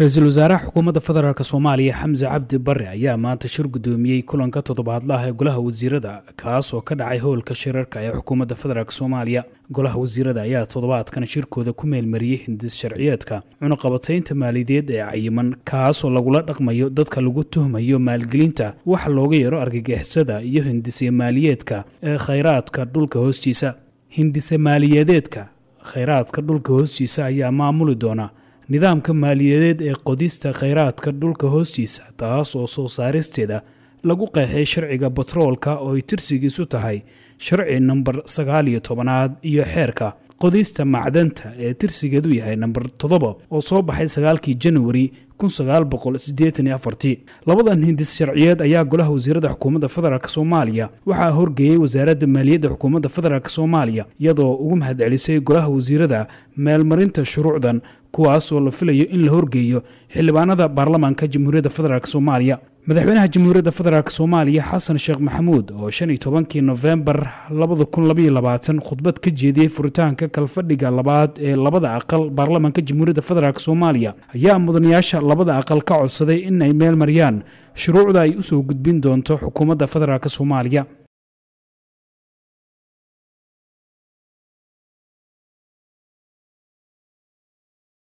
ra-iisul wasaaraha xukuumadda federaalk soomaaliya xamse cabdi barre ayaa maanta shir guddoomiyey kulanka toddobaadlaha ee golaha wasiirada kaas oo ka dhacay howlka shirarka ee xukuumadda federaalk soomaaliya golaha wasiirada ayaa toddobaadkan shirkooda ku meelmariyey hindis sharciyeedka cunaqabataynta maaliyadeed ee cayiman kaasoo lagula dhaqmayo dadka lagu tuhmayo maalgelinta waxa looga yaro argagixisada iyo hindise maaliyeedka ee khayraadka dhulka hoostiisa hindise maaliyadeedka khayraadka dhulka hoostiisa ayaa maamuli doona nidaamka maaliyadeed ee qodista khayraadka dhulka hoostiisa taas oo soo saaristeeda lagu qeexay sharciga batroolka oo ay tirsigiisu tahay sharci nambar iyo tobanaad iyo xeerka qodista macdanta ee tirsigeedu yahay nambar todoba oo soo baxay sagaalkii januwari labadan hindis sharciyeed ayaa golaha wasiirada xukuumadda federaalk soomaaliya waxaa horgeeyey wasaaradda maaliyadda xukuumadda federaalk soomaaliya iyadoo ugu mahadcelisay golaha wasiirada meelmarinta shuruucdan kuwaasoo la filayo in la horgeeyo xildhibaanada baarlamaanka jamhuuriyadda federaalk soomaaliya madaxweynaha jamhuuriyadda federaalk soomaaliya xasan sheekh maxamuud oo shan iyo tobankii nofembar labada kun labaiyo labaatan khudbad ka jeediyey furitaanka kalfadhiga labaad ee labada aqal baarlamaanka jamhuuriyadda federaalk soomaaliya ayaa mudanayaasha labada aqal ka codsaday in ay meel mariyaan shuruucda ay u soo gudbin doonto xukuumadda federaalk soomaaliya